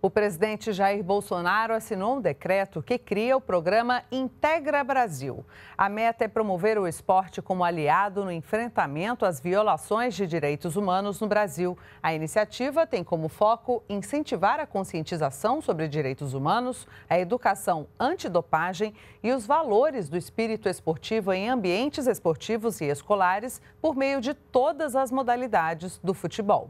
O presidente Jair Bolsonaro assinou um decreto que cria o programa Integra Brasil. A meta é promover o esporte como aliado no enfrentamento às violações de direitos humanos no Brasil. A iniciativa tem como foco incentivar a conscientização sobre direitos humanos, a educação antidopagem e os valores do espírito esportivo em ambientes esportivos e escolares por meio de todas as modalidades do futebol.